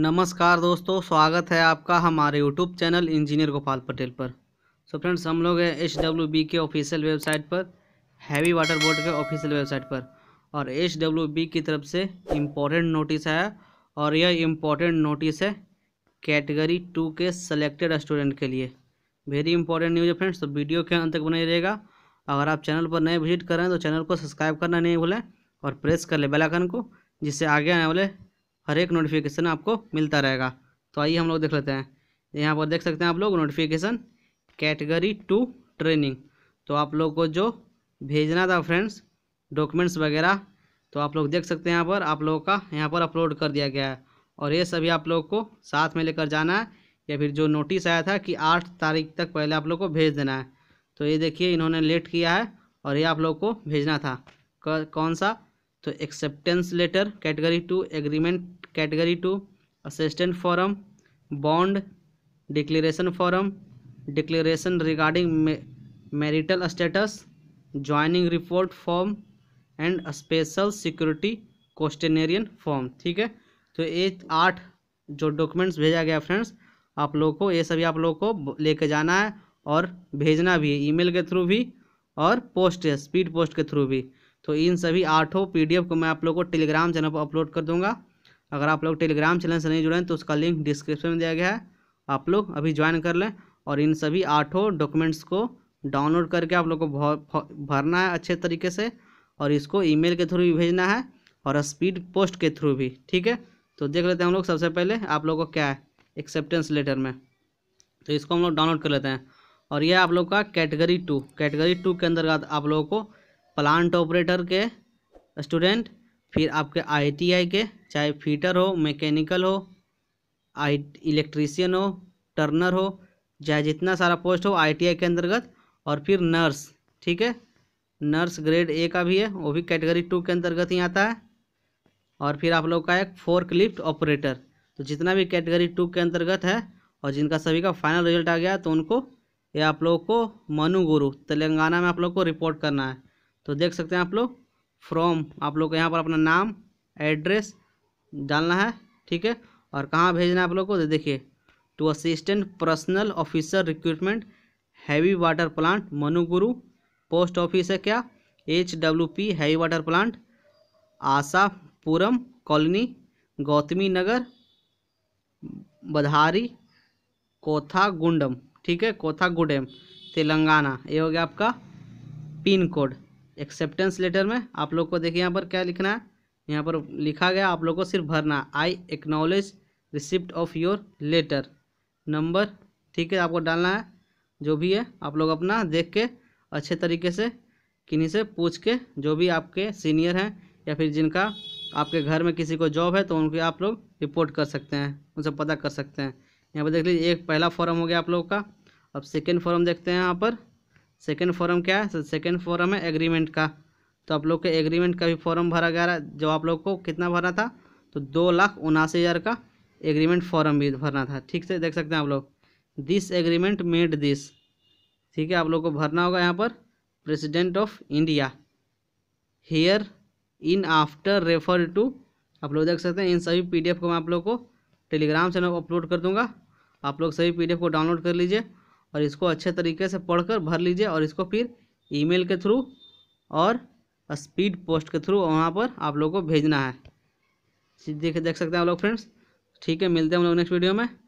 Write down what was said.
नमस्कार दोस्तों स्वागत है आपका हमारे YouTube channel engineer Gopal Patel पर सो so फ्रेंड्स हम लोग हैं एच डब्ल्यू बी के ऑफिशियल वेबसाइट पर हैवी वाटर बोर्ड के ऑफिशियल वेबसाइट पर और एच डब्ल्यू बी की तरफ से इम्पोर्टेंट नोटिस आया और यह इम्पोर्टेंट नोटिस है कैटेगरी टू के सेलेक्टेड स्टूडेंट के लिए वेरी इंपॉर्टेंट न्यूज है फ्रेंड्स तो वीडियो के अंत तक बनाई रहेगा अगर आप चैनल पर नए विजिट कर रहे हैं तो चैनल को सब्सक्राइब करना नहीं भूलें और प्रेस कर ले बेलाइकन को जिससे आगे आने वाले हर एक नोटिफिकेशन आपको मिलता रहेगा तो आइए हम लोग देख लेते हैं यहाँ पर देख सकते हैं आप लोग नोटिफिकेशन कैटेगरी टू ट्रेनिंग तो आप लोग को जो भेजना था फ्रेंड्स डॉक्यूमेंट्स वगैरह तो आप लोग देख सकते हैं यहाँ पर आप लोगों का यहाँ पर अपलोड कर दिया गया है और ये सभी आप लोग को साथ में लेकर जाना है या फिर जो नोटिस आया था कि आठ तारीख तक पहले आप लोग को भेज देना है तो ये देखिए इन्होंने लेट किया है और ये आप लोग को भेजना था कौन सा तो acceptance letter category two agreement category two assistant form bond declaration form declaration regarding marital status joining report form and special security questionnaire form ठीक है तो ये आठ जो डॉक्यूमेंट्स भेजा गया फ्रेंड्स आप लोगों को ये सभी आप लोगों को लेके जाना है और भेजना भी है ईमेल के थ्रू भी और पोस्ट स्पीड पोस्ट के थ्रू भी तो इन सभी आठों पीडीएफ को मैं आप लोग को टेलीग्राम चैनल पर अपलोड कर दूंगा अगर आप लोग टेलीग्राम चैनल से नहीं जुड़े हैं तो उसका लिंक डिस्क्रिप्शन में दिया गया है आप लोग अभी ज्वाइन कर लें और इन सभी आठों डॉक्यूमेंट्स को डाउनलोड करके आप लोग को भरना है अच्छे तरीके से और इसको ईमेल के थ्रू भी भेजना है और स्पीड पोस्ट के थ्रू भी ठीक है तो देख लेते हैं हम लोग सबसे पहले आप लोग को क्या है एक्सेप्टेंस लेटर में तो इसको हम लोग डाउनलोड कर लेते हैं और यह आप लोग का कैटेगरी टू कैटेगरी टू के अंतर्गत आप लोगों को प्लांट ऑपरेटर के स्टूडेंट फिर आपके आईटीआई के चाहे फीटर हो मैकेनिकल हो आई इलेक्ट्रीशियन हो टर्नर हो चाहे जितना सारा पोस्ट हो आईटीआई के अंतर्गत और फिर नर्स ठीक है नर्स ग्रेड ए का भी है वो भी कैटेगरी टू के अंतर्गत ही आता है और फिर आप लोग का एक फोर्क लिफ्ट ऑपरेटर तो जितना भी कैटेगरी टू के अंतर्गत है और जिनका सभी का फाइनल रिजल्ट आ गया तो उनको ये आप लोगों को मनु गुरु तेलंगाना में आप लोग को रिपोर्ट करना है तो देख सकते हैं आप लोग फ्रॉम आप लोग को यहाँ पर अपना नाम एड्रेस डालना है ठीक है और कहाँ भेजना है आप लोग को तो देखिए to assistant personnel officer recruitment heavy water plant Manuguru post office है क्या H W P heavy water plant Ashapuram colony Gautami Nagar Badhari Kothagudem ठीक है कोथागुडम तेलंगाना ये हो गया आपका पिन कोड एक्सेप्टेंस लेटर में आप लोग को देखिए यहाँ पर क्या लिखना है यहाँ पर लिखा गया आप लोग को सिर्फ भरना I acknowledge receipt of your letter number ठीक है आपको डालना है जो भी है आप लोग अपना देख के अच्छे तरीके से किन्हीं से पूछ के जो भी आपके सीनियर हैं या फिर जिनका आपके घर में किसी को जॉब है तो उनके आप लोग रिपोर्ट कर सकते हैं उनसे पता कर सकते हैं यहाँ पर देख लीजिए एक पहला फॉर्म हो गया आप लोग का अब सेकेंड फॉर्म देखते हैं यहाँ पर सेकेंड फॉरम क्या है तो सेकेंड फॉरम है एग्रीमेंट का तो आप लोग के एग्रीमेंट का भी फॉर्म भरा गया जो आप लोग को कितना भरना था तो दो लाख उनासी हज़ार का एग्रीमेंट फॉरम भी भरना था ठीक से देख सकते हैं आप लोग दिस एग्रीमेंट मेड दिस ठीक है आप लोग को भरना होगा यहाँ पर president of India here in after refer to आप लोग देख सकते हैं इन सभी पी को मैं आप लोग को टेलीग्राम चैनल अपलोड कर दूँगा आप लोग सभी पी को डाउनलोड कर लीजिए और इसको अच्छे तरीके से पढ़कर भर लीजिए और इसको फिर ईमेल के थ्रू और स्पीड पोस्ट के थ्रू वहाँ पर आप लोगों को भेजना है देख देख सकते हैं आप लोग फ्रेंड्स ठीक है मिलते हैं हम लोग नेक्स्ट वीडियो में